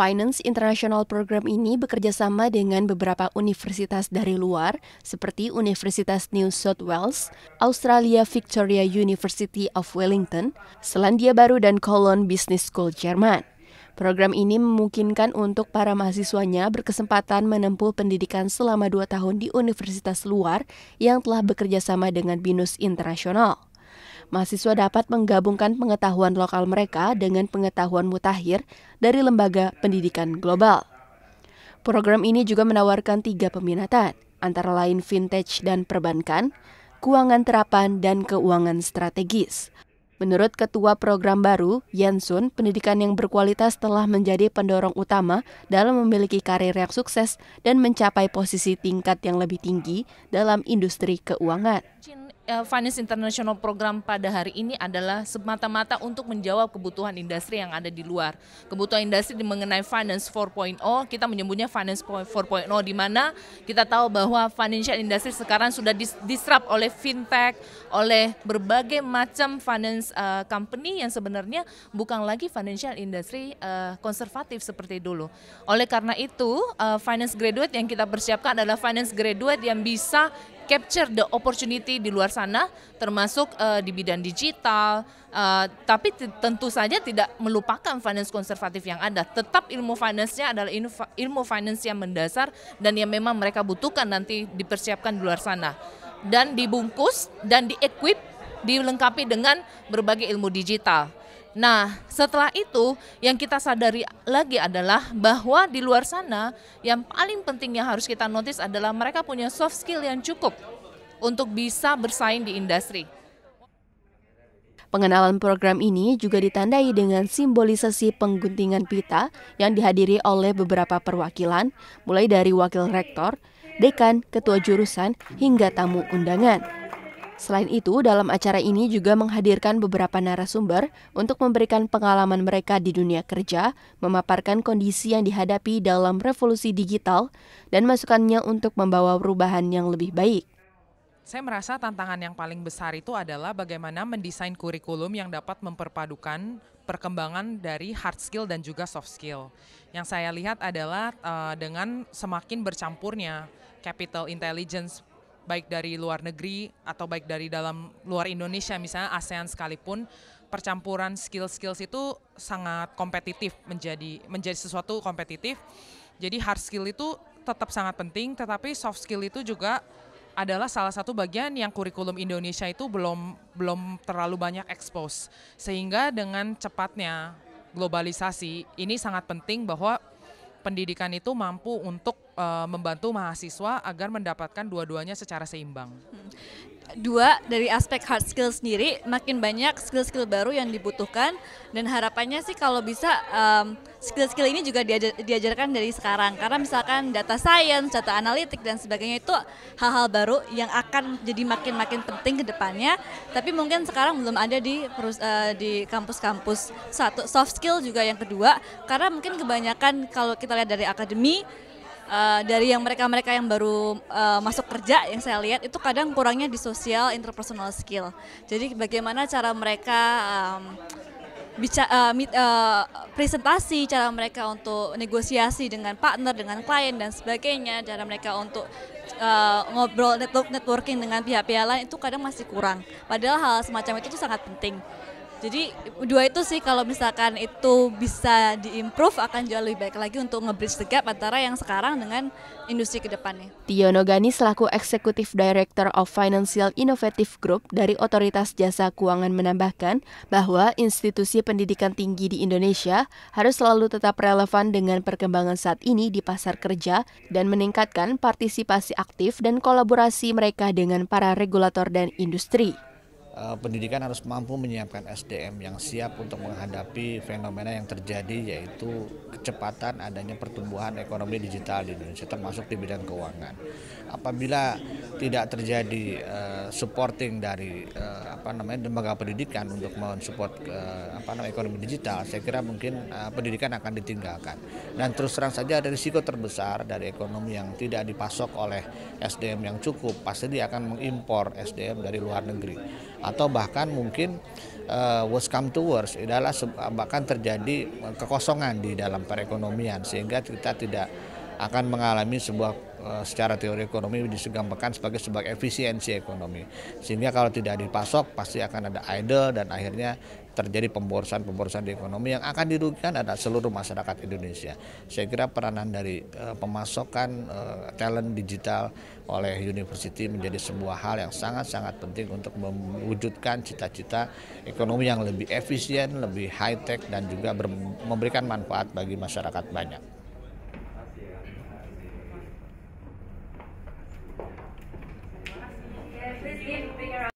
Finance International Program ini bekerja sama dengan beberapa universitas dari luar, seperti Universitas New South Wales, Australia Victoria University of Wellington, Selandia Baru, dan Cologne Business School Jerman. Program ini memungkinkan untuk para mahasiswanya berkesempatan menempuh pendidikan selama dua tahun di universitas luar yang telah bekerja sama dengan BINUS Internasional mahasiswa dapat menggabungkan pengetahuan lokal mereka dengan pengetahuan mutakhir dari lembaga pendidikan global. Program ini juga menawarkan tiga peminatan, antara lain vintage dan perbankan, keuangan terapan, dan keuangan strategis. Menurut Ketua Program Baru, Yansun, pendidikan yang berkualitas telah menjadi pendorong utama dalam memiliki karir yang sukses dan mencapai posisi tingkat yang lebih tinggi dalam industri keuangan. Eh, finance International Program pada hari ini adalah semata-mata untuk menjawab kebutuhan industri yang ada di luar. Kebutuhan industri mengenai Finance 4.0, kita menyebutnya Finance 4.0 di mana kita tahu bahwa financial industry sekarang sudah disrupt oleh fintech, oleh berbagai macam finance uh, company yang sebenarnya bukan lagi financial industry uh, konservatif seperti dulu. Oleh karena itu, uh, finance graduate yang kita persiapkan adalah finance graduate yang bisa capture the opportunity di luar sana termasuk uh, di bidang digital uh, tapi tentu saja tidak melupakan finance konservatif yang ada tetap ilmu finance-nya adalah ilmu finance yang mendasar dan yang memang mereka butuhkan nanti dipersiapkan di luar sana dan dibungkus dan diequip dilengkapi dengan berbagai ilmu digital Nah, setelah itu yang kita sadari lagi adalah bahwa di luar sana yang paling penting yang harus kita notice adalah mereka punya soft skill yang cukup untuk bisa bersaing di industri. Pengenalan program ini juga ditandai dengan simbolisasi pengguntingan pita yang dihadiri oleh beberapa perwakilan, mulai dari wakil rektor, dekan, ketua jurusan, hingga tamu undangan. Selain itu, dalam acara ini juga menghadirkan beberapa narasumber untuk memberikan pengalaman mereka di dunia kerja, memaparkan kondisi yang dihadapi dalam revolusi digital, dan masukannya untuk membawa perubahan yang lebih baik. Saya merasa tantangan yang paling besar itu adalah bagaimana mendesain kurikulum yang dapat memperpadukan perkembangan dari hard skill dan juga soft skill. Yang saya lihat adalah eh, dengan semakin bercampurnya capital intelligence baik dari luar negeri atau baik dari dalam luar Indonesia misalnya ASEAN sekalipun percampuran skill-skills itu sangat kompetitif menjadi menjadi sesuatu kompetitif. Jadi hard skill itu tetap sangat penting tetapi soft skill itu juga adalah salah satu bagian yang kurikulum Indonesia itu belum belum terlalu banyak expose. Sehingga dengan cepatnya globalisasi ini sangat penting bahwa pendidikan itu mampu untuk eh, membantu mahasiswa agar mendapatkan dua-duanya secara seimbang. Hmm dua dari aspek hard skill sendiri makin banyak skill-skill baru yang dibutuhkan dan harapannya sih kalau bisa um, skill-skill ini juga diajar, diajarkan dari sekarang karena misalkan data science, data analitik dan sebagainya itu hal-hal baru yang akan jadi makin-makin penting ke depannya tapi mungkin sekarang belum ada di perus, uh, di kampus-kampus satu soft skill juga yang kedua karena mungkin kebanyakan kalau kita lihat dari akademi Eh, dari yang mereka-mereka yang baru uh, masuk kerja yang saya lihat itu kadang kurangnya di sosial interpersonal skill. Jadi bagaimana cara mereka um, bicara uh, eh, uh, presentasi cara mereka untuk negosiasi dengan partner, dengan klien dan sebagainya, cara mereka untuk uh, ngobrol network networking dengan pihak-pihak lain itu kadang masih kurang. Padahal hal semacam itu tuh sangat penting. Jadi dua itu sih kalau misalkan itu bisa diimprove akan jauh lebih baik lagi untuk nge-bridge the gap antara yang sekarang dengan industri kedepannya. depannya. Tio Nogani selaku Executive Director of Financial Innovative Group dari Otoritas Jasa Keuangan menambahkan bahwa institusi pendidikan tinggi di Indonesia harus selalu tetap relevan dengan perkembangan saat ini di pasar kerja dan meningkatkan partisipasi aktif dan kolaborasi mereka dengan para regulator dan industri. Eh, pendidikan harus mampu menyiapkan SDM yang siap untuk menghadapi fenomena yang terjadi yaitu kecepatan adanya pertumbuhan ekonomi digital di Indonesia termasuk di bidang keuangan. Apabila tidak terjadi uh, supporting dari uh, apa namanya lembaga pendidikan untuk mensupport uh, apa namanya ekonomi digital, saya kira mungkin uh, pendidikan akan ditinggalkan. Dan terus terang saja ada risiko terbesar dari ekonomi yang tidak dipasok oleh SDM yang cukup, pasti dia akan mengimpor SDM dari luar negeri atau bahkan mungkin uh, worst come to worst adalah bahkan terjadi kekosongan di dalam perekonomian sehingga kita tidak akan mengalami sebuah eh, secara teori ekonomi disegampakan sebagai sebagai efisiensi ekonomi sehingga kalau tidak dipasok pasti akan ada idle dan akhirnya terjadi pemborosan-pemborosan di ekonomi yang akan dirugikan adalah seluruh masyarakat Indonesia. Saya kira peranan dari uh, eh, pemasokan uh, eh, talent digital oleh university menjadi sebuah hal yang sangat-sangat penting untuk mewujudkan cita-cita ekonomi yang lebih efisien, lebih high tech dan juga memberikan manfaat bagi masyarakat banyak.